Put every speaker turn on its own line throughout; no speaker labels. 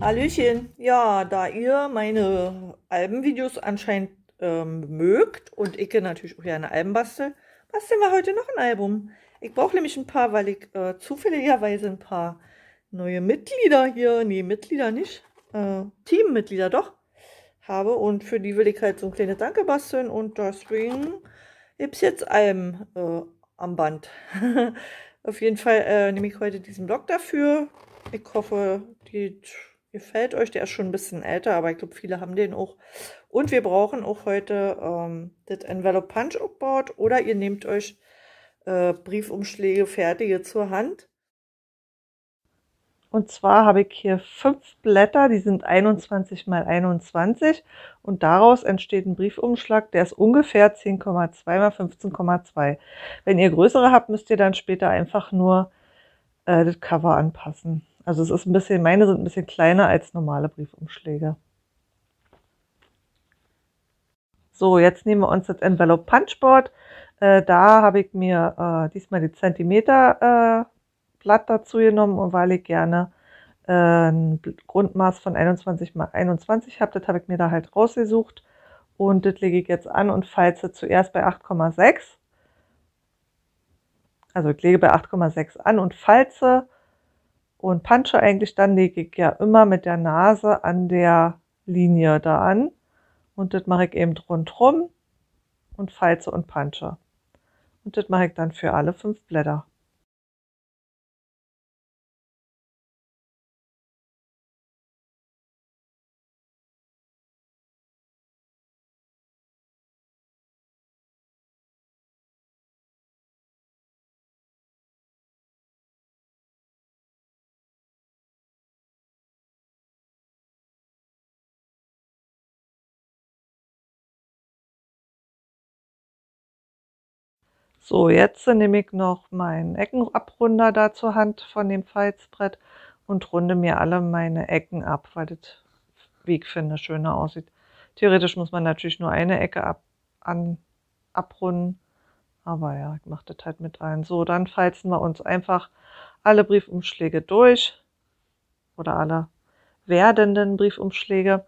Hallöchen. Ja, da ihr meine Albenvideos anscheinend ähm, mögt und ich natürlich auch gerne Alben bastel, basteln wir heute noch ein Album. Ich brauche nämlich ein paar, weil ich äh, zufälligerweise ein paar neue Mitglieder hier, nee, Mitglieder nicht, äh, Teammitglieder doch, habe. Und für die will ich halt so ein kleines Danke basteln und deswegen gibt es jetzt Alben äh, am Band. Auf jeden Fall äh, nehme ich heute diesen Blog dafür. Ich hoffe, die gefällt euch. Der ist schon ein bisschen älter, aber ich glaube, viele haben den auch. Und wir brauchen auch heute ähm, das Envelope Punch Upboard oder ihr nehmt euch äh, Briefumschläge fertige zur Hand. Und zwar habe ich hier fünf Blätter, die sind 21 mal 21 und daraus entsteht ein Briefumschlag, der ist ungefähr 10,2 mal 15,2. Wenn ihr größere habt, müsst ihr dann später einfach nur äh, das Cover anpassen. Also es ist ein bisschen, meine sind ein bisschen kleiner als normale Briefumschläge. So, jetzt nehmen wir uns das Envelope Punchboard. Äh, da habe ich mir äh, diesmal die Zentimeter äh, Blatt dazu genommen und weil ich gerne äh, ein Grundmaß von 21 mal 21 habe, das habe ich mir da halt rausgesucht und das lege ich jetzt an und falze zuerst bei 8,6. Also ich lege bei 8,6 an und falze und punche eigentlich dann, lege ich ja immer mit der Nase an der Linie da an und das mache ich eben rundrum und falze und punche. Und das mache ich dann für alle fünf Blätter. So, jetzt nehme ich noch meinen Eckenabrunder da zur Hand von dem Falzbrett und runde mir alle meine Ecken ab, weil das, wie ich finde, schöner aussieht. Theoretisch muss man natürlich nur eine Ecke ab, an, abrunden, aber ja, ich mache das halt mit allen. So, dann falzen wir uns einfach alle Briefumschläge durch oder alle werdenden Briefumschläge.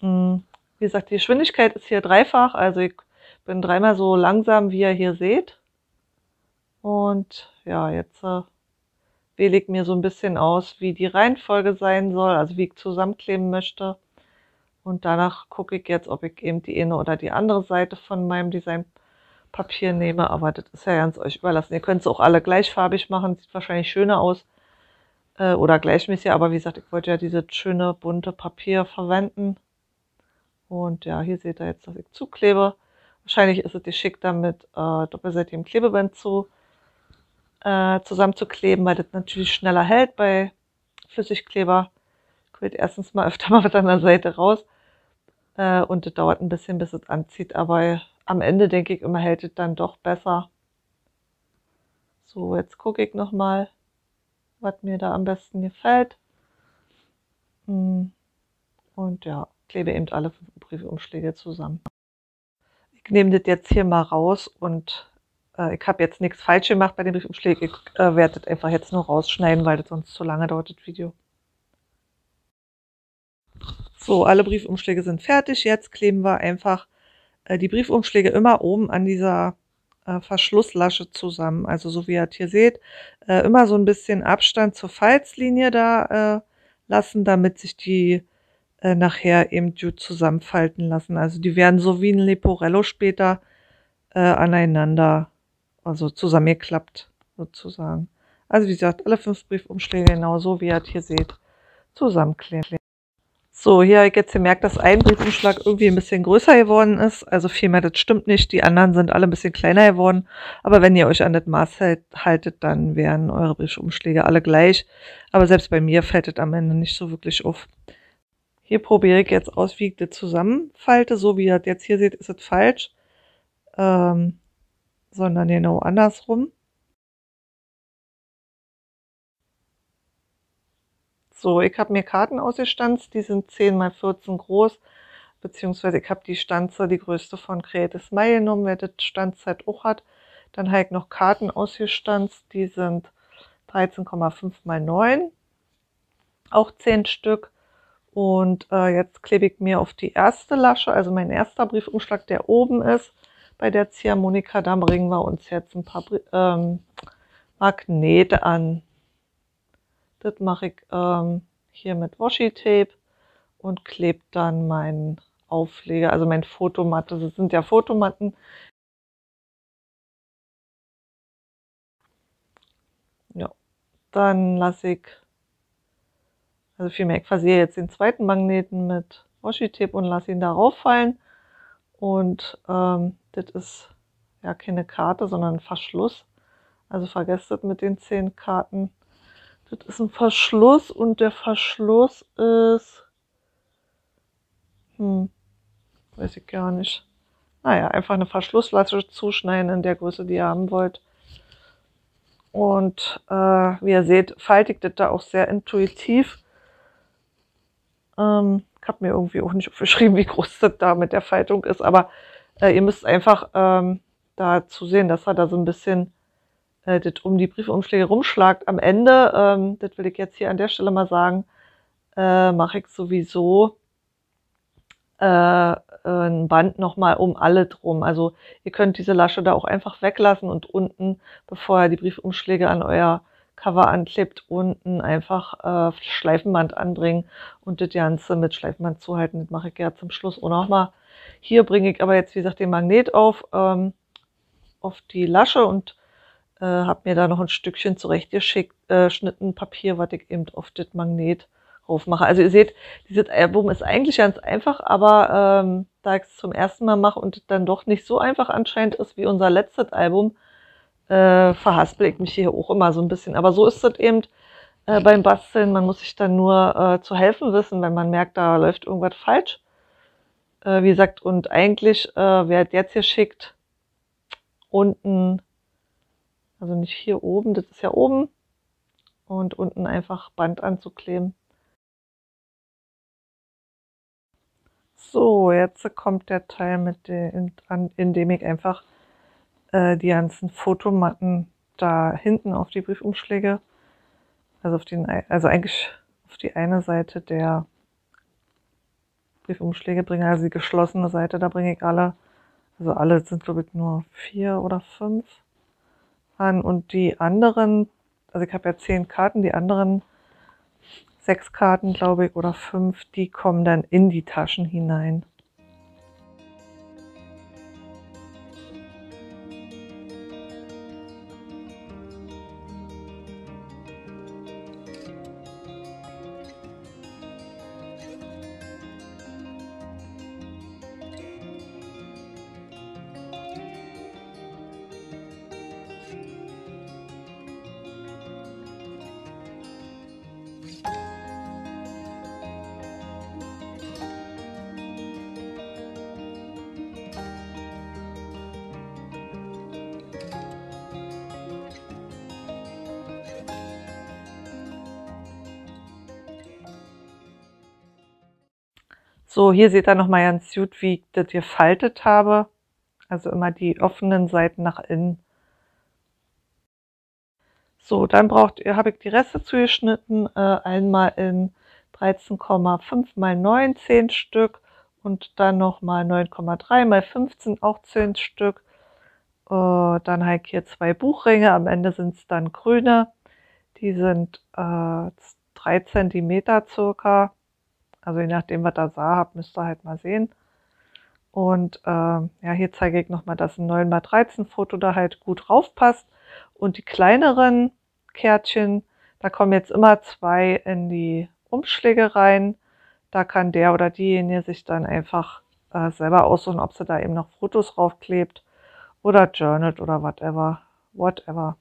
Hm, wie gesagt, die Geschwindigkeit ist hier dreifach, also ich bin dreimal so langsam, wie ihr hier seht. Und ja, jetzt äh, wähle ich mir so ein bisschen aus, wie die Reihenfolge sein soll, also wie ich zusammenkleben möchte. Und danach gucke ich jetzt, ob ich eben die eine oder die andere Seite von meinem Designpapier nehme. Aber das ist ja ganz euch überlassen. Ihr könnt es auch alle gleichfarbig machen, sieht wahrscheinlich schöner aus äh, oder gleichmäßig. Aber wie gesagt, ich wollte ja dieses schöne bunte Papier verwenden. Und ja, hier seht ihr jetzt, dass ich zuklebe. Wahrscheinlich ist es geschickt, damit äh, doppelseitigem Klebeband zu äh, zusammenzukleben, weil das natürlich schneller hält bei Flüssigkleber. Quillt erstens mal öfter mal mit einer Seite raus äh, und das dauert ein bisschen, bis es anzieht, aber am Ende denke ich immer, hält es dann doch besser. So, jetzt gucke ich nochmal, was mir da am besten gefällt. Hm. Und ja, klebe eben alle Briefumschläge zusammen. Ich nehme das jetzt hier mal raus und äh, ich habe jetzt nichts falsch gemacht bei den Briefumschlägen. Ich äh, werde das einfach jetzt nur rausschneiden, weil das sonst zu lange dauert, das Video. So, alle Briefumschläge sind fertig. Jetzt kleben wir einfach äh, die Briefumschläge immer oben an dieser äh, Verschlusslasche zusammen. Also so wie ihr es hier seht, äh, immer so ein bisschen Abstand zur Falzlinie da äh, lassen, damit sich die nachher eben gut zusammenfalten lassen. Also die werden so wie ein Leporello später äh, aneinander also zusammengeklappt sozusagen. Also wie gesagt, alle fünf Briefumschläge genauso, wie ihr es hier seht, zusammenklemmen. So, hier habe ich jetzt gemerkt, dass ein Briefumschlag irgendwie ein bisschen größer geworden ist. Also vielmehr, das stimmt nicht. Die anderen sind alle ein bisschen kleiner geworden. Aber wenn ihr euch an das Maß haltet, dann wären eure Briefumschläge alle gleich. Aber selbst bei mir fällt es am Ende nicht so wirklich auf. Hier probiere ich jetzt aus, wie ich das zusammenfalte. So wie ihr das jetzt hier seht, ist es falsch. Ähm, sondern genau andersrum. So, ich habe mir Karten ausgestanzt, die sind 10 x 14 groß, beziehungsweise ich habe die Stanze, die größte von Creative Mai genommen, wer das Standzeit auch hat. Dann habe ich noch Karten ausgestanzt, die sind 13,5 x 9, auch 10 Stück. Und äh, jetzt klebe ich mir auf die erste Lasche, also mein erster Briefumschlag, der oben ist, bei der Ziehharmonika, dann bringen wir uns jetzt ein paar ähm, Magnete an. Das mache ich ähm, hier mit Washi-Tape und klebe dann meinen Aufleger, also mein Fotomatte. Das sind ja Fotomatten. Ja, dann lasse ich, also vielmehr, ich versehe jetzt den zweiten Magneten mit Washi-Tape und lasse ihn darauf fallen und ähm, das ist ja keine Karte, sondern ein Verschluss. Also vergesst das mit den zehn Karten. Das ist ein Verschluss und der Verschluss ist. Hm, weiß ich gar nicht. Naja, einfach eine Verschlusslasse zuschneiden in der Größe, die ihr haben wollt. Und äh, wie ihr seht, faltet das da auch sehr intuitiv. Ähm, ich habe mir irgendwie auch nicht aufgeschrieben, wie groß das da mit der Faltung ist, aber äh, ihr müsst einfach ähm, dazu sehen, dass er da so ein bisschen äh, das um die Briefumschläge rumschlagt. Am Ende, ähm, das will ich jetzt hier an der Stelle mal sagen, äh, mache ich sowieso äh, ein Band nochmal um alle drum. Also ihr könnt diese Lasche da auch einfach weglassen und unten, bevor ihr die Briefumschläge an euer Cover anklebt, unten einfach äh, Schleifenband anbringen und das Ganze mit Schleifenband zuhalten. Das mache ich ja zum Schluss auch nochmal. Hier bringe ich aber jetzt, wie gesagt, den Magnet auf, ähm, auf die Lasche und äh, habe mir da noch ein Stückchen zurechtgeschnitten äh, Papier, was ich eben auf das Magnet raufmache. Also ihr seht, dieses Album ist eigentlich ganz einfach, aber ähm, da ich es zum ersten Mal mache und dann doch nicht so einfach anscheinend ist wie unser letztes Album, äh, verhaspel ich mich hier auch immer so ein bisschen. Aber so ist das eben äh, beim Basteln. Man muss sich dann nur äh, zu helfen wissen, wenn man merkt, da läuft irgendwas falsch. Äh, wie gesagt, und eigentlich, äh, wer jetzt hier schickt, unten, also nicht hier oben, das ist ja oben, und unten einfach Band anzukleben. So, jetzt kommt der Teil, mit dem, in, in dem ich einfach äh, die ganzen Fotomatten da hinten auf die Briefumschläge. Also auf den, also eigentlich auf die eine Seite der Briefumschläge bringe, also die geschlossene Seite, da bringe ich alle, also alle sind glaube ich nur vier oder fünf an und die anderen, also ich habe ja zehn Karten, die anderen sechs Karten glaube ich oder fünf, die kommen dann in die Taschen hinein. So, hier seht ihr nochmal ganz gut, wie ich das gefaltet habe. Also immer die offenen Seiten nach innen. So, dann braucht ihr, habe ich die Reste zugeschnitten, äh, einmal in 13,5 mal 9, 10 Stück und dann nochmal 9,3 mal 15, auch 10 Stück. Äh, dann habe ich hier zwei Buchringe, am Ende sind es dann grüne. Die sind äh, 3 cm circa. Also je nachdem, was er sah, habt, müsst ihr halt mal sehen. Und äh, ja, hier zeige ich nochmal dass ein 9x13-Foto da halt gut raufpasst. Und die kleineren Kärtchen, da kommen jetzt immer zwei in die Umschläge rein. Da kann der oder diejenige sich dann einfach äh, selber aussuchen, ob sie da eben noch Fotos raufklebt oder journalt oder whatever. Whatever.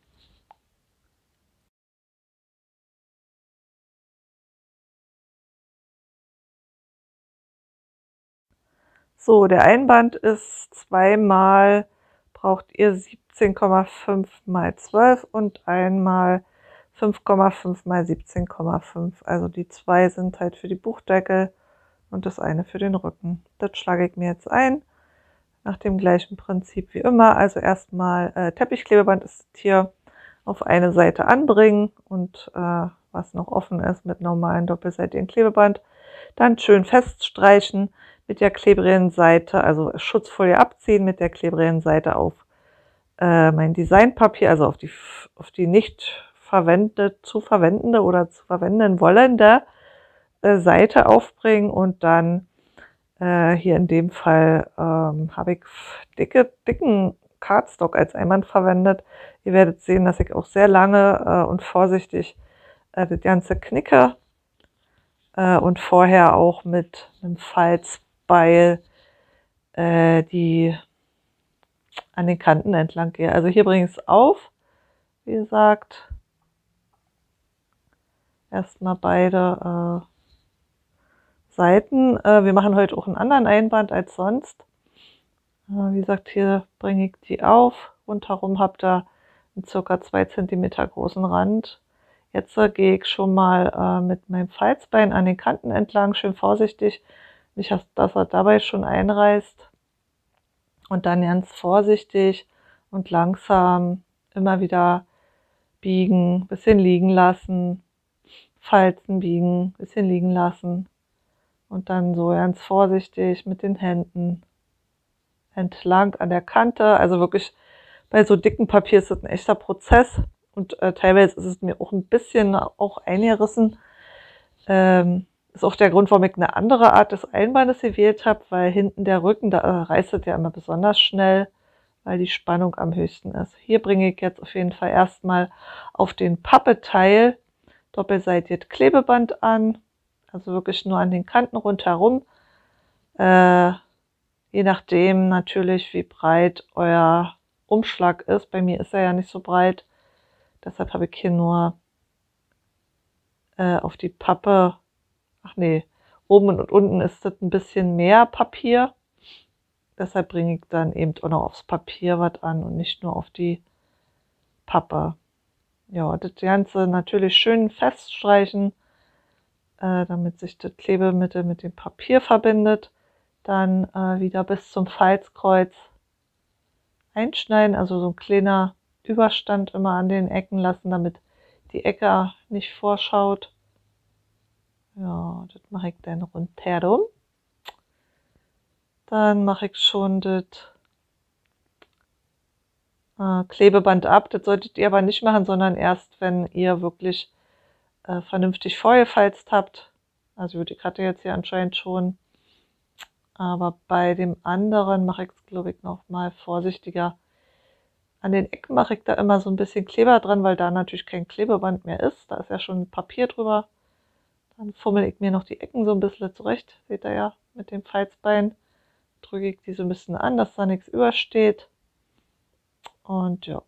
So, der Einband ist zweimal, braucht ihr 17,5 mal 12 und einmal 5,5 mal 17,5. Also die zwei sind halt für die Buchdeckel und das eine für den Rücken. Das schlage ich mir jetzt ein. Nach dem gleichen Prinzip wie immer. Also erstmal äh, Teppichklebeband ist hier auf eine Seite anbringen und äh, was noch offen ist mit normalen doppelseitigen Klebeband. Dann schön feststreichen mit der klebrigen Seite, also Schutzfolie abziehen, mit der klebrigen Seite auf äh, mein Designpapier, also auf die, auf die nicht verwendete, zu verwendende oder zu verwenden wollende äh, Seite aufbringen und dann äh, hier in dem Fall ähm, habe ich dicke, dicken Cardstock als Einband verwendet. Ihr werdet sehen, dass ich auch sehr lange äh, und vorsichtig äh, das ganze knicke äh, und vorher auch mit einem Falz weil äh, die an den Kanten entlang gehe. Also hier bringe ich es auf, wie gesagt. Erstmal beide äh, Seiten. Äh, wir machen heute auch einen anderen Einband als sonst. Äh, wie gesagt, hier bringe ich die auf. Rundherum habt ihr einen ca. 2 cm großen Rand. Jetzt äh, gehe ich schon mal äh, mit meinem Falzbein an den Kanten entlang, schön vorsichtig, nicht, dass er dabei schon einreißt und dann ganz vorsichtig und langsam immer wieder biegen, bisschen liegen lassen, Falzen biegen, bisschen liegen lassen und dann so ganz vorsichtig mit den Händen entlang an der Kante. Also wirklich bei so dicken Papier ist das ein echter Prozess und äh, teilweise ist es mir auch ein bisschen auch eingerissen. Ähm, ist auch der Grund, warum ich eine andere Art des Einbeines gewählt habe, weil hinten der Rücken, da äh, reißet ja immer besonders schnell, weil die Spannung am höchsten ist. Hier bringe ich jetzt auf jeden Fall erstmal auf den Pappeteil doppelseitig Klebeband an, also wirklich nur an den Kanten rundherum. Äh, je nachdem natürlich, wie breit euer Umschlag ist. Bei mir ist er ja nicht so breit, deshalb habe ich hier nur äh, auf die Pappe ach nee, oben und unten ist das ein bisschen mehr Papier. Deshalb bringe ich dann eben auch noch aufs Papier was an und nicht nur auf die Pappe. Ja, das Ganze natürlich schön feststreichen, äh, damit sich das Klebemittel mit dem Papier verbindet. Dann äh, wieder bis zum Falzkreuz einschneiden, also so ein kleiner Überstand immer an den Ecken lassen, damit die Ecke nicht vorschaut. Ja, das mache ich dann rundherum. Dann mache ich schon das äh, Klebeband ab. Das solltet ihr aber nicht machen, sondern erst, wenn ihr wirklich äh, vernünftig vorgefalzt habt. Also würde ich hatte jetzt hier anscheinend schon. Aber bei dem anderen mache ich es, glaube ich, nochmal vorsichtiger. An den Ecken mache ich da immer so ein bisschen Kleber dran, weil da natürlich kein Klebeband mehr ist. Da ist ja schon Papier drüber. Dann fummel ich mir noch die Ecken so ein bisschen zurecht. Seht ihr ja, mit dem Falzbein drücke ich die so ein bisschen an, dass da nichts übersteht. Und ja,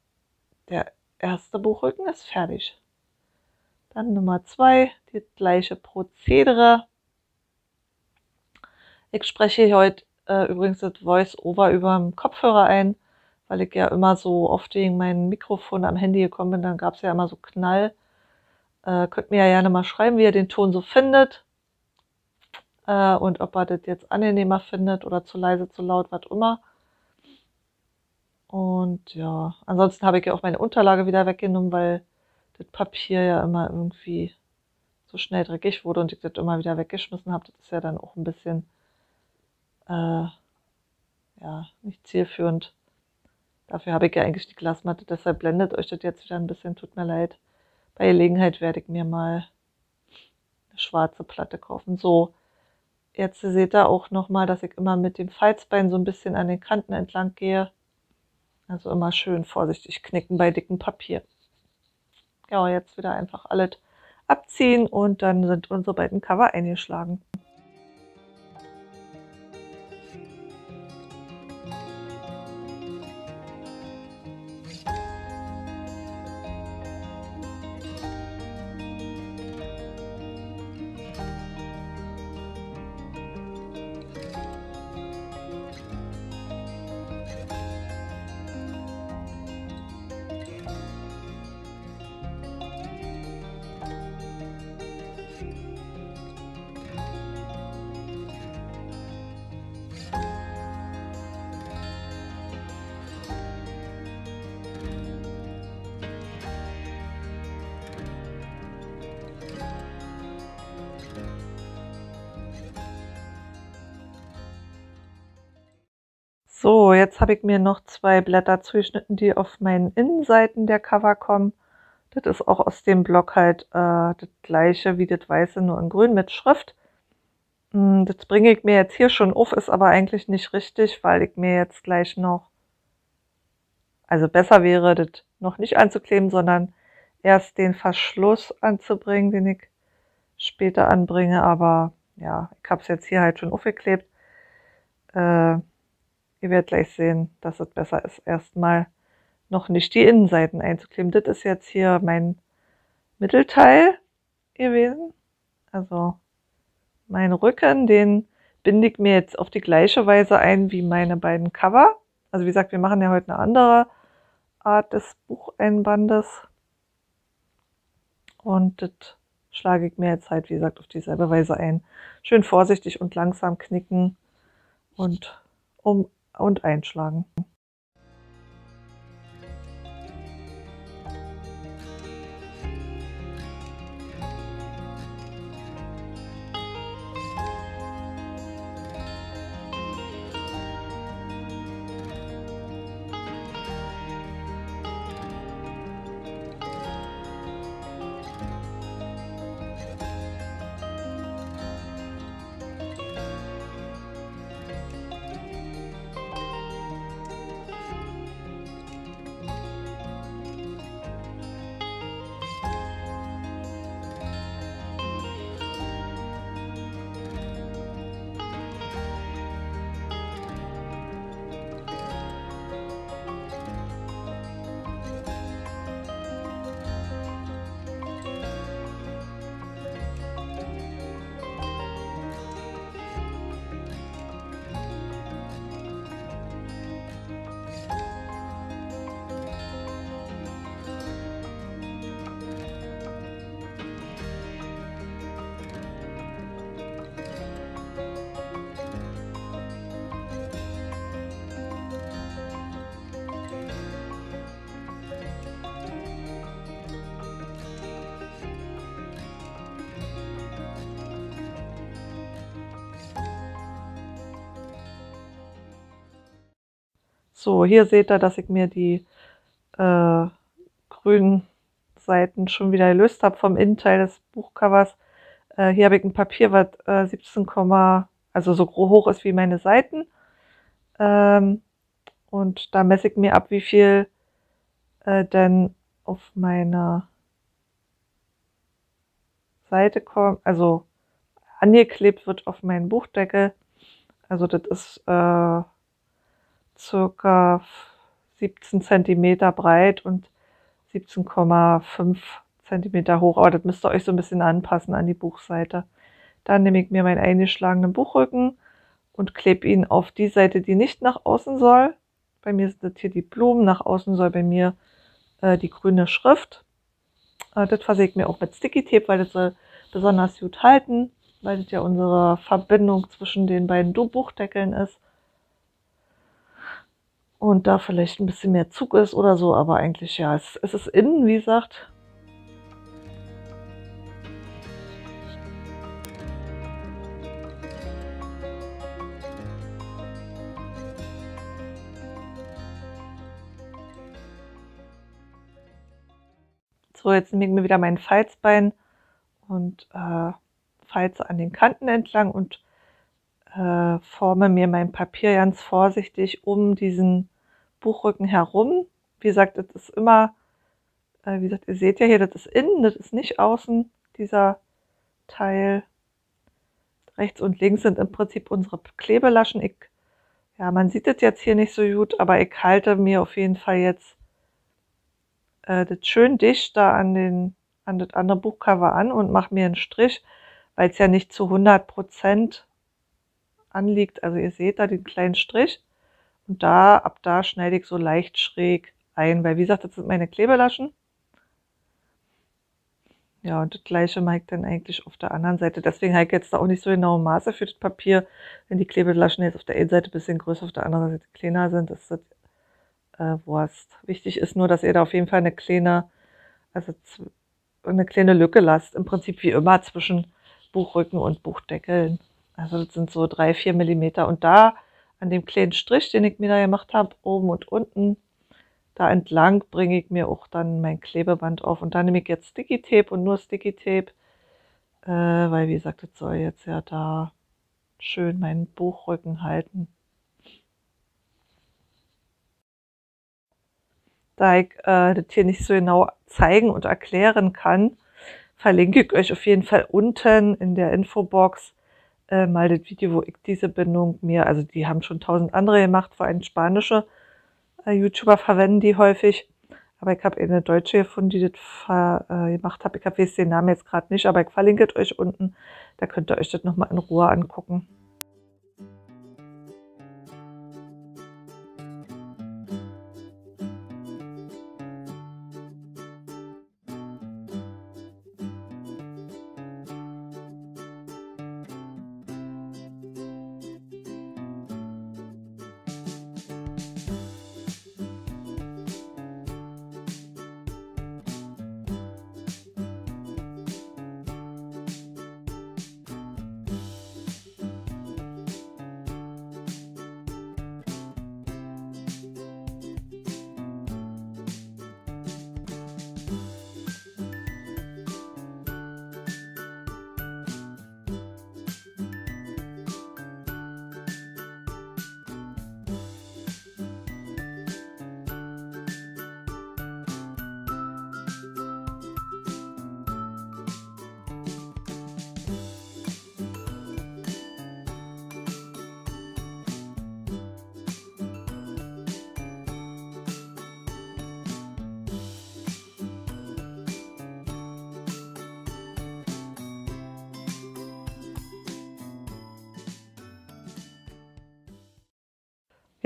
der erste Buchrücken ist fertig. Dann Nummer zwei, die gleiche Prozedere. Ich spreche heute äh, übrigens das Voice-Over über dem Kopfhörer ein, weil ich ja immer so oft wegen meinem Mikrofon am Handy gekommen bin, dann gab es ja immer so Knall. Äh, könnt mir ja gerne mal schreiben, wie ihr den Ton so findet äh, und ob ihr das jetzt angenehmer findet oder zu leise, zu laut, was immer. Und ja, ansonsten habe ich ja auch meine Unterlage wieder weggenommen, weil das Papier ja immer irgendwie so schnell dreckig wurde und ich das immer wieder weggeschmissen habe. Das ist ja dann auch ein bisschen äh, ja, nicht zielführend. Dafür habe ich ja eigentlich die Glasmatte, deshalb blendet euch das jetzt wieder ein bisschen, tut mir leid bei Gelegenheit werde ich mir mal eine schwarze Platte kaufen. So, jetzt seht ihr auch nochmal, dass ich immer mit dem Falzbein so ein bisschen an den Kanten entlang gehe. Also immer schön vorsichtig knicken bei dickem Papier. Ja, jetzt wieder einfach alles abziehen und dann sind unsere beiden Cover eingeschlagen. So, jetzt habe ich mir noch zwei Blätter zugeschnitten, die auf meinen Innenseiten der Cover kommen. Das ist auch aus dem Block halt äh, das gleiche wie das weiße, nur in grün mit Schrift. Hm, das bringe ich mir jetzt hier schon auf, ist aber eigentlich nicht richtig, weil ich mir jetzt gleich noch, also besser wäre, das noch nicht anzukleben, sondern erst den Verschluss anzubringen, den ich später anbringe. Aber ja, ich habe es jetzt hier halt schon aufgeklebt. Äh, Ihr werdet gleich sehen, dass es besser ist, erstmal noch nicht die Innenseiten einzukleben. Das ist jetzt hier mein Mittelteil gewesen. Also mein Rücken, den binde ich mir jetzt auf die gleiche Weise ein wie meine beiden Cover. Also wie gesagt, wir machen ja heute eine andere Art des Bucheinbandes. Und das schlage ich mir jetzt halt, wie gesagt, auf dieselbe Weise ein. Schön vorsichtig und langsam knicken und um und einschlagen. So, hier seht ihr, dass ich mir die äh, grünen Seiten schon wieder gelöst habe vom Innenteil des Buchcovers. Äh, hier habe ich ein Papier, was äh, 17, also so hoch ist wie meine Seiten. Ähm, und da messe ich mir ab, wie viel äh, denn auf meiner Seite kommt, also angeklebt wird auf meinen Buchdeckel. Also das ist äh, circa 17 cm breit und 17,5 cm hoch. Aber das müsst ihr euch so ein bisschen anpassen an die Buchseite. Dann nehme ich mir meinen eingeschlagenen Buchrücken und klebe ihn auf die Seite, die nicht nach außen soll. Bei mir sind das hier die Blumen, nach außen soll bei mir äh, die grüne Schrift. Äh, das versehe ich mir auch mit Sticky Tape, weil das soll besonders gut halten, weil das ja unsere Verbindung zwischen den beiden Buchdeckeln ist und da vielleicht ein bisschen mehr Zug ist oder so, aber eigentlich ja, es, es ist innen, wie gesagt, So, jetzt nehme ich mir wieder mein Falzbein und äh, falze an den Kanten entlang und äh, forme mir mein Papier ganz vorsichtig um diesen Buchrücken herum. Wie gesagt, das ist immer, äh, wie gesagt, ihr seht ja hier, das ist innen, das ist nicht außen, dieser Teil. Rechts und links sind im Prinzip unsere Klebelaschen. Ich, ja, man sieht das jetzt hier nicht so gut, aber ich halte mir auf jeden Fall jetzt äh, das schön dicht da an, den, an das andere Buchcover an und mache mir einen Strich, weil es ja nicht zu 100 Prozent anliegt. Also ihr seht da den kleinen Strich und da, ab da schneide ich so leicht schräg ein, weil wie gesagt, das sind meine Klebelaschen. Ja, und das gleiche mache ich dann eigentlich auf der anderen Seite. Deswegen habe ich jetzt da auch nicht so genaue Maße für das Papier. Wenn die Klebelaschen jetzt auf der einen Seite ein bisschen größer, auf der anderen Seite kleiner sind, ist das äh, Wurst. Wichtig ist nur, dass ihr da auf jeden Fall eine kleine, also eine kleine Lücke lasst. Im Prinzip wie immer zwischen Buchrücken und Buchdeckeln. Also das sind so drei, vier Millimeter. Und da an dem kleinen Strich, den ich mir da gemacht habe, oben und unten, da entlang bringe ich mir auch dann mein Klebeband auf. Und da nehme ich jetzt Sticky Tape und nur Sticky Tape, äh, weil wie gesagt, das soll jetzt ja da schön meinen Buchrücken halten. Da ich äh, das hier nicht so genau zeigen und erklären kann, verlinke ich euch auf jeden Fall unten in der Infobox äh, mal das Video, wo ich diese Bindung mir, also die haben schon tausend andere gemacht, vor allem spanische äh, YouTuber verwenden die häufig. Aber ich habe eine deutsche gefunden, die das äh, gemacht hat. Ich habe den Namen jetzt gerade nicht, aber ich verlinke euch unten. Da könnt ihr euch das nochmal in Ruhe angucken.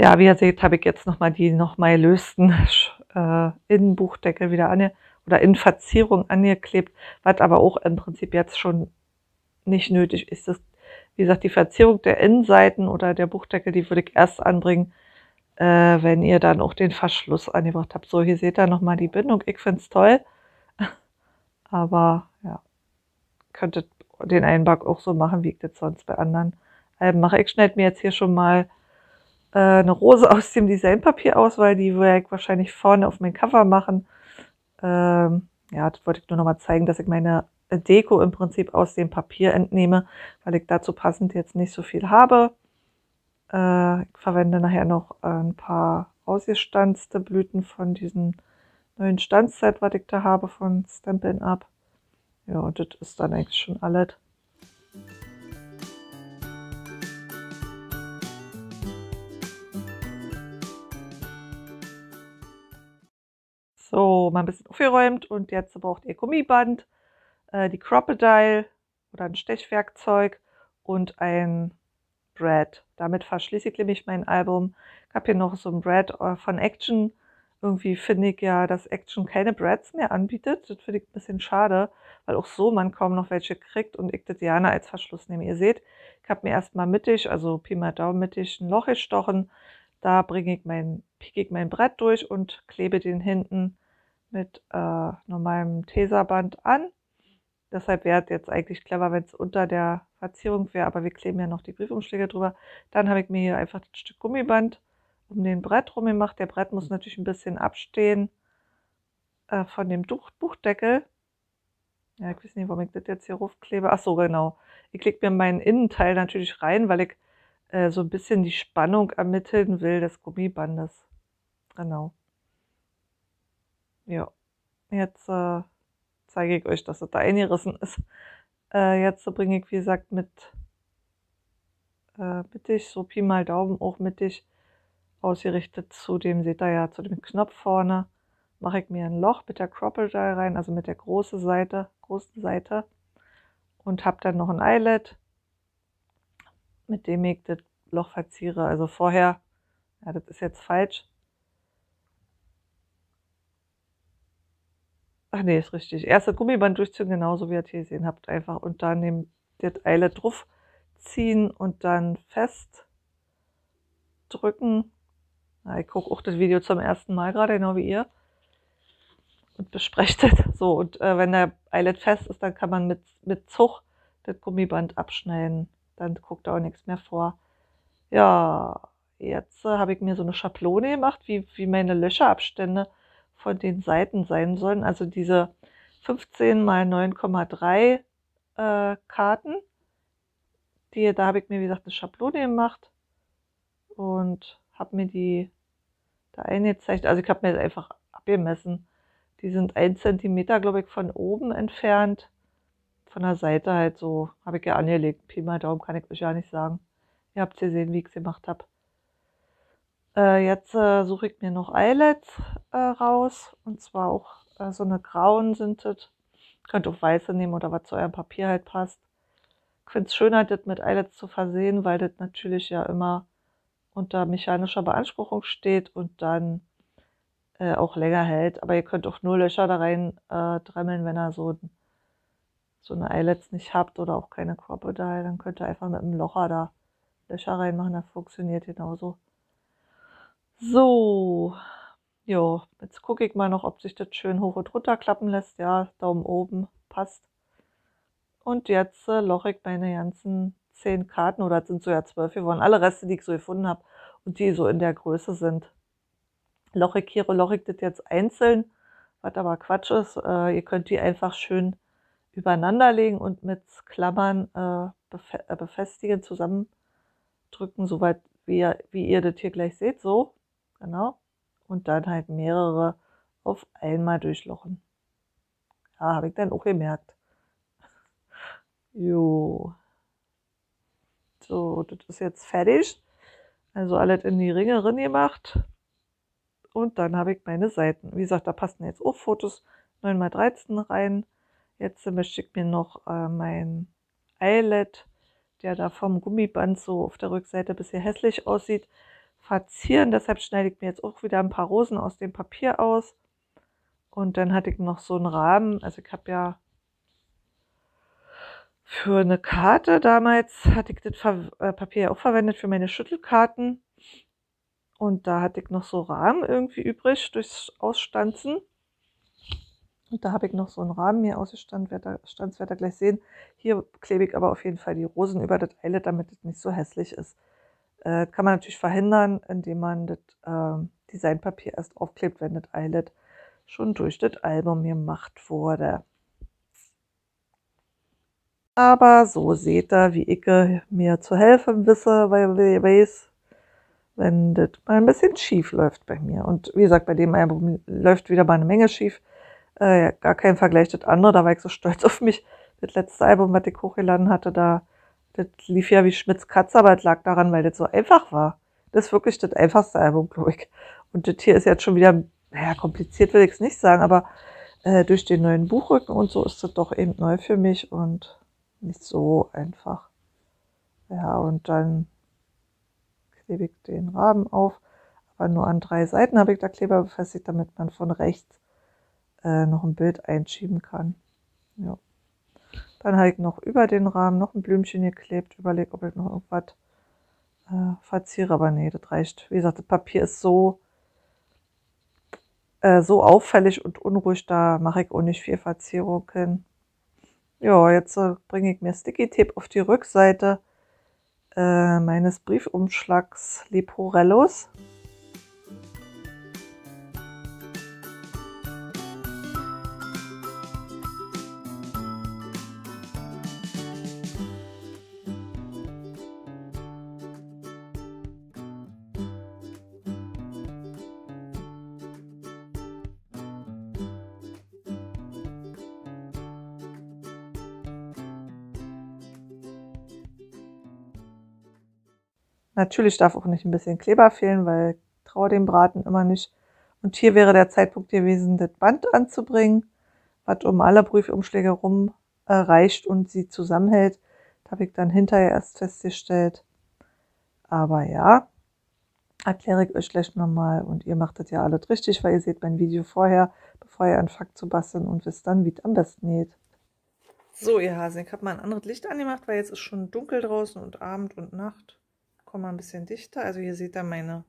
Ja, wie ihr seht, habe ich jetzt nochmal die nochmal gelösten äh, Innenbuchdeckel wieder an oder in Verzierung angeklebt, was aber auch im Prinzip jetzt schon nicht nötig ist. Das, wie gesagt, die Verzierung der Innenseiten oder der Buchdeckel, die würde ich erst anbringen, äh, wenn ihr dann auch den Verschluss angebracht habt. So, hier seht ihr nochmal die Bindung. Ich finde es toll, aber ja, könntet den einen Bug auch so machen, wie ich das sonst bei anderen Alben ähm, mache. Ich schneide mir jetzt hier schon mal äh, eine Rose aus dem Designpapier aus, weil die werde ich wahrscheinlich vorne auf mein Cover machen. Ähm, ja, das wollte ich nur nochmal zeigen, dass ich meine Deko im Prinzip aus dem Papier entnehme, weil ich dazu passend jetzt nicht so viel habe. Äh, ich verwende nachher noch ein paar ausgestanzte Blüten von diesem neuen Stanzset, was ich da habe von Stampin' Up. Ja, und das ist dann eigentlich schon alles. so mal ein bisschen aufgeräumt und jetzt braucht ihr Gummiband, äh, die Crocodile oder ein Stechwerkzeug und ein Brad. Damit verschließe ich nämlich mein Album. Ich habe hier noch so ein Brad äh, von Action. Irgendwie finde ich ja, dass Action keine Brads mehr anbietet. Das finde ich ein bisschen schade, weil auch so man kaum noch welche kriegt und ich das gerne als Verschluss nehme. Ihr seht, ich habe mir erstmal mittig, also Pi mal Daumen mittig, ein Loch gestochen. Da bringe ich mein, pieke ich mein Brett durch und klebe den hinten mit äh, normalem Teserband an. Deshalb wäre es jetzt eigentlich clever, wenn es unter der Verzierung wäre, aber wir kleben ja noch die Briefumschläge drüber. Dann habe ich mir hier einfach ein Stück Gummiband um den Brett rum gemacht. Der Brett muss natürlich ein bisschen abstehen äh, von dem Duch Buchdeckel. Ja, ich weiß nicht, warum ich das jetzt hier raufklebe. Ach so, genau. Ich lege mir meinen Innenteil natürlich rein, weil ich äh, so ein bisschen die Spannung ermitteln will des Gummibandes. Genau ja, jetzt äh, zeige ich euch, dass es da eingerissen ist. Äh, jetzt bringe ich, wie gesagt, mit äh, mittig, so Pi mal Daumen auch mit dich, ausgerichtet zu dem, seht ihr ja, zu dem Knopf vorne, mache ich mir ein Loch mit der Crocodile rein, also mit der großen Seite, großen Seite und habe dann noch ein Eyelet, mit dem ich das Loch verziere. Also vorher, ja, das ist jetzt falsch, Ach nee, ist richtig. Erste Gummiband durchziehen, genauso wie ihr hier gesehen habt. Einfach und dann nehmt das Eile drauf ziehen und dann fest drücken. Na, ich gucke auch das Video zum ersten Mal gerade, genau wie ihr. Und besprecht das. So, und äh, wenn der Eilet fest ist, dann kann man mit, mit Zug das Gummiband abschneiden. Dann guckt auch nichts mehr vor. Ja, jetzt äh, habe ich mir so eine Schablone gemacht, wie, wie meine Löcherabstände von den Seiten sein sollen. Also diese 15 mal 9,3 äh, Karten. Die, da habe ich mir, wie gesagt, eine Schablone gemacht und habe mir die da eingezeichnet. Also ich habe mir das einfach abgemessen. Die sind ein Zentimeter, glaube ich, von oben entfernt. Von der Seite halt so, habe ich ja angelegt. Pi mal Daumen kann ich euch ja nicht sagen. Ihr habt es gesehen, wie ich es gemacht habe. Äh, jetzt äh, suche ich mir noch Eyelets äh, raus und zwar auch äh, so eine grauen sind das. Könnt auch weiße nehmen oder was zu eurem Papier halt passt. Ich finde es schöner, das mit Eyelets zu versehen, weil das natürlich ja immer unter mechanischer Beanspruchung steht und dann äh, auch länger hält. Aber ihr könnt auch nur Löcher da rein äh, dremmeln, wenn ihr so, so eine Eyelets nicht habt oder auch keine Crocodile. Dann könnt ihr einfach mit einem Locher da Löcher reinmachen. Das funktioniert genauso. So, ja, jetzt gucke ich mal noch, ob sich das schön hoch und runter klappen lässt. Ja, Daumen oben, passt. Und jetzt äh, loche ich meine ganzen zehn Karten, oder sind so ja zwölf geworden, alle Reste, die ich so gefunden habe und die so in der Größe sind. Loche ich hier, loche ich das jetzt einzeln, was aber Quatsch ist. Äh, ihr könnt die einfach schön übereinander legen und mit Klammern äh, bef äh, befestigen, zusammendrücken, soweit wie ihr, wie ihr das hier gleich seht, so. Genau. Und dann halt mehrere auf einmal durchlochen. Ja, habe ich dann auch gemerkt. Jo. So, das ist jetzt fertig. Also alles in die Ringe rein gemacht. Und dann habe ich meine Seiten. Wie gesagt, da passen jetzt auch Fotos 9x13 rein. Jetzt möchte ich mir noch äh, mein Eyelet, der da vom Gummiband so auf der Rückseite ein bisschen hässlich aussieht, verzieren. Deshalb schneide ich mir jetzt auch wieder ein paar Rosen aus dem Papier aus. Und dann hatte ich noch so einen Rahmen. Also ich habe ja für eine Karte damals, hatte ich das Ver äh, Papier auch verwendet für meine Schüttelkarten. Und da hatte ich noch so Rahmen irgendwie übrig durchs Ausstanzen. Und da habe ich noch so einen Rahmen mir ausgestanzt, werde ihr gleich sehen. Hier klebe ich aber auf jeden Fall die Rosen über das Eile, damit es nicht so hässlich ist. Äh, kann man natürlich verhindern, indem man das äh, Designpapier erst aufklebt, wenn das Eyelet schon durch das Album gemacht wurde. Aber so seht ihr, wie ich mir zu helfen wisse, weil ich weiß, wenn das mal ein bisschen schief läuft bei mir. Und wie gesagt, bei dem Album läuft wieder mal eine Menge schief. Äh, gar kein Vergleich das andere, da war ich so stolz auf mich. Das letzte Album, was ich hochgeladen hatte, da das lief ja wie Schmitz Katze, aber das lag daran, weil das so einfach war. Das ist wirklich das einfachste Album, glaube ich. Und das hier ist jetzt schon wieder, naja, kompliziert will ich es nicht sagen, aber äh, durch den neuen Buchrücken und so ist das doch eben neu für mich und nicht so einfach. Ja, und dann klebe ich den Rahmen auf, aber nur an drei Seiten habe ich da Kleber befestigt, damit man von rechts äh, noch ein Bild einschieben kann. Ja. Dann habe ich noch über den Rahmen noch ein Blümchen geklebt, überlege, ob ich noch irgendwas äh, verziere, aber nee, das reicht. Wie gesagt, das Papier ist so, äh, so auffällig und unruhig, da mache ich auch nicht viel Verzierung hin. Ja, jetzt äh, bringe ich mir Sticky-Tape auf die Rückseite äh, meines Briefumschlags Leporellos. Natürlich darf auch nicht ein bisschen Kleber fehlen, weil traue dem Braten immer nicht. Und hier wäre der Zeitpunkt gewesen, das Band anzubringen, was um alle Prüfumschläge rum äh, reicht und sie zusammenhält. Das habe ich dann hinterher erst festgestellt. Aber ja, erkläre ich euch gleich nochmal und ihr macht das ja alles richtig, weil ihr seht mein Video vorher, bevor ihr anfangt zu basteln und wisst dann, wie es am besten geht. So, ihr Hasen, ich habe mal ein anderes Licht angemacht, weil jetzt ist schon dunkel draußen und Abend und Nacht komme mal ein bisschen dichter. Also hier seht ihr meine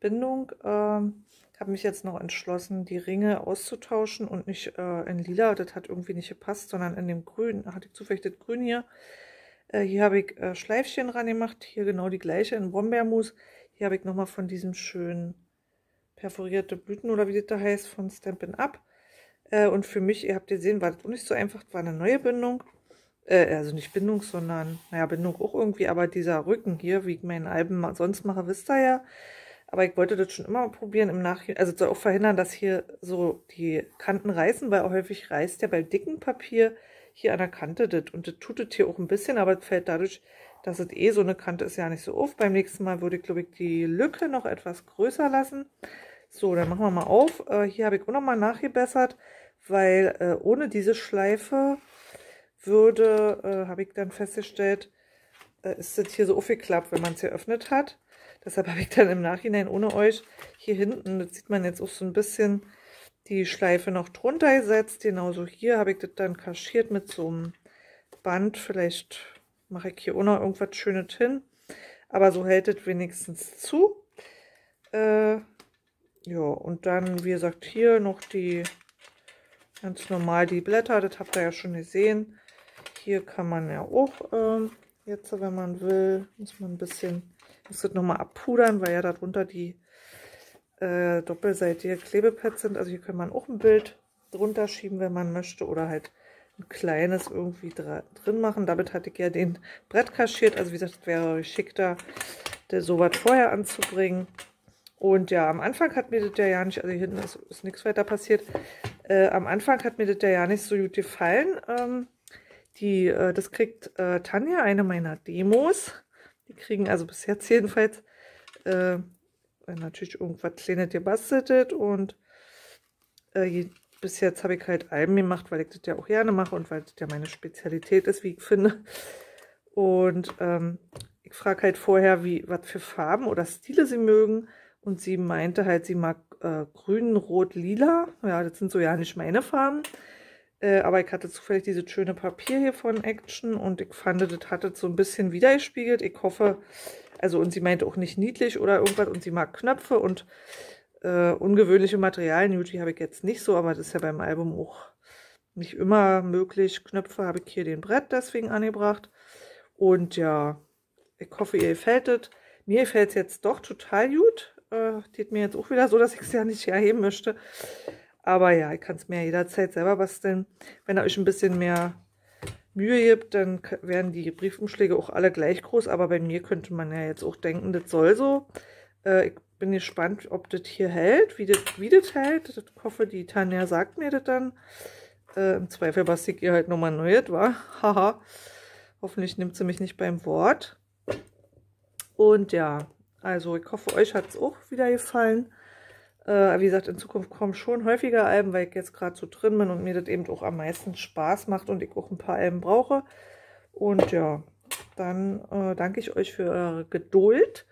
Bindung. Ähm, habe mich jetzt noch entschlossen, die Ringe auszutauschen und nicht äh, in lila. Das hat irgendwie nicht gepasst, sondern in dem grün. Hatte ich zufällig das grün hier. Äh, hier habe ich äh, Schleifchen ran gemacht. Hier genau die gleiche in Brombeermus. Hier habe ich nochmal von diesem schönen perforierte Blüten oder wie das da heißt, von Stampin' Up. Äh, und für mich, ihr habt gesehen, war das auch nicht so einfach. war eine neue Bindung äh, also nicht Bindung, sondern, naja, Bindung auch irgendwie, aber dieser Rücken hier, wie ich meinen Alben sonst mache, wisst ihr ja. Aber ich wollte das schon immer probieren im Nachhinein. Also soll auch verhindern, dass hier so die Kanten reißen, weil häufig reißt ja bei dicken Papier hier an der Kante das. Und das tut es hier auch ein bisschen, aber es fällt dadurch, dass es eh so eine Kante ist, ja nicht so oft. Beim nächsten Mal würde ich, glaube ich, die Lücke noch etwas größer lassen. So, dann machen wir mal auf. Äh, hier habe ich auch nochmal nachgebessert, weil äh, ohne diese Schleife würde, äh, habe ich dann festgestellt, äh, ist das hier so aufgeklappt, wenn man es hier öffnet hat. Deshalb habe ich dann im Nachhinein ohne euch hier hinten, das sieht man jetzt auch so ein bisschen, die Schleife noch drunter gesetzt. Genauso hier habe ich das dann kaschiert mit so einem Band. Vielleicht mache ich hier auch noch irgendwas Schönes hin. Aber so hält es wenigstens zu. Äh, ja, und dann, wie gesagt, hier noch die ganz normal die Blätter. Das habt ihr ja schon gesehen hier kann man ja auch, ähm, jetzt wenn man will, muss man ein bisschen, das nochmal abpudern, weil ja darunter die äh, doppelseitige Klebepads sind. Also hier kann man auch ein Bild drunter schieben, wenn man möchte, oder halt ein kleines irgendwie drin machen. Damit hatte ich ja den Brett kaschiert. Also wie gesagt, wäre schick da, sowas vorher anzubringen. Und ja, am Anfang hat mir das ja, ja nicht, also hier hinten ist, ist nichts weiter passiert. Äh, am Anfang hat mir das ja, ja nicht so gut gefallen. Ähm, die, äh, das kriegt äh, Tanja, eine meiner Demos. Die kriegen also bis jetzt jedenfalls äh, natürlich irgendwas Kleines gebasteltet und äh, je, bis jetzt habe ich halt Alben gemacht, weil ich das ja auch gerne mache und weil das ja meine Spezialität ist, wie ich finde. Und ähm, ich frage halt vorher, wie, was für Farben oder Stile sie mögen. Und sie meinte halt, sie mag äh, grün, rot, lila. Ja, das sind so ja nicht meine Farben. Äh, aber ich hatte zufällig dieses schöne Papier hier von Action und ich fand, das hat so ein bisschen widergespiegelt. Ich hoffe, also und sie meinte auch nicht niedlich oder irgendwas und sie mag Knöpfe und äh, ungewöhnliche Materialien. Juti habe ich jetzt nicht so, aber das ist ja beim Album auch nicht immer möglich. Knöpfe habe ich hier den Brett deswegen angebracht. Und ja, ich hoffe, ihr gefällt es. Mir gefällt es jetzt doch total gut. Äh, geht mir jetzt auch wieder so, dass ich es ja nicht erheben möchte. Aber ja, ich kann es mir jederzeit selber basteln. Wenn ihr euch ein bisschen mehr Mühe gibt, dann werden die Briefumschläge auch alle gleich groß. Aber bei mir könnte man ja jetzt auch denken, das soll so. Äh, ich bin gespannt, ob das hier hält, wie das, wie hält. Ich hoffe, die Tanja sagt mir das dann. Äh, Im Zweifel bastelt ihr halt nochmal neu, wa? Haha. Hoffentlich nimmt sie mich nicht beim Wort. Und ja, also ich hoffe, euch hat es auch wieder gefallen. Äh, wie gesagt, in Zukunft kommen schon häufiger Alben, weil ich jetzt gerade so drin bin und mir das eben auch am meisten Spaß macht und ich auch ein paar Alben brauche. Und ja, dann äh, danke ich euch für eure Geduld.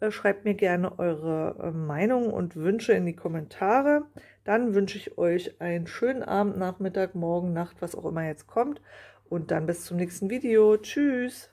Äh, schreibt mir gerne eure äh, Meinung und Wünsche in die Kommentare. Dann wünsche ich euch einen schönen Abend, Nachmittag, Morgen, Nacht, was auch immer jetzt kommt. Und dann bis zum nächsten Video. Tschüss!